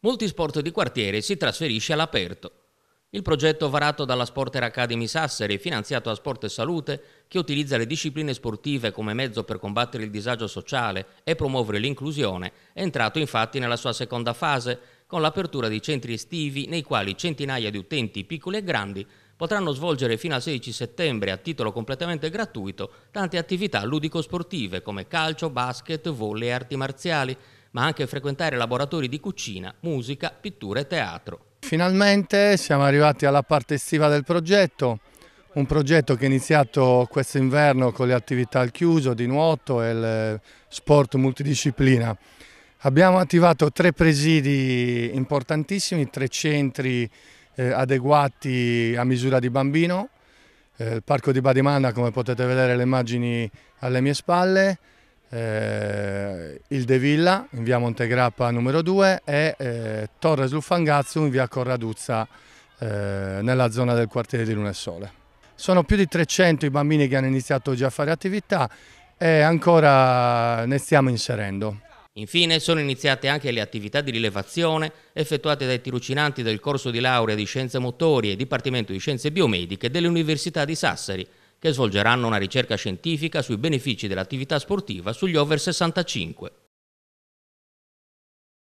Molti sport di quartiere si trasferisce all'aperto. Il progetto varato dalla Sporter Academy Sassari e finanziato da Sport e Salute, che utilizza le discipline sportive come mezzo per combattere il disagio sociale e promuovere l'inclusione, è entrato infatti nella sua seconda fase, con l'apertura di centri estivi nei quali centinaia di utenti, piccoli e grandi, potranno svolgere fino al 16 settembre a titolo completamente gratuito tante attività ludico-sportive come calcio, basket, volley e arti marziali, ma anche frequentare laboratori di cucina, musica, pittura e teatro. Finalmente siamo arrivati alla parte estiva del progetto, un progetto che è iniziato questo inverno con le attività al chiuso di nuoto e il sport multidisciplina. Abbiamo attivato tre presidi importantissimi, tre centri eh, adeguati a misura di bambino, eh, il parco di Badimanda come potete vedere le immagini alle mie spalle, eh, il De Villa in via Montegrappa numero 2 e eh, Torres Luffangazzo in via Corraduzza eh, nella zona del quartiere di Luna e Sole. Sono più di 300 i bambini che hanno iniziato già a fare attività e ancora ne stiamo inserendo. Infine sono iniziate anche le attività di rilevazione effettuate dai tirocinanti del corso di laurea di Scienze Motori e Dipartimento di Scienze Biomediche dell'Università di Sassari, che svolgeranno una ricerca scientifica sui benefici dell'attività sportiva sugli over 65.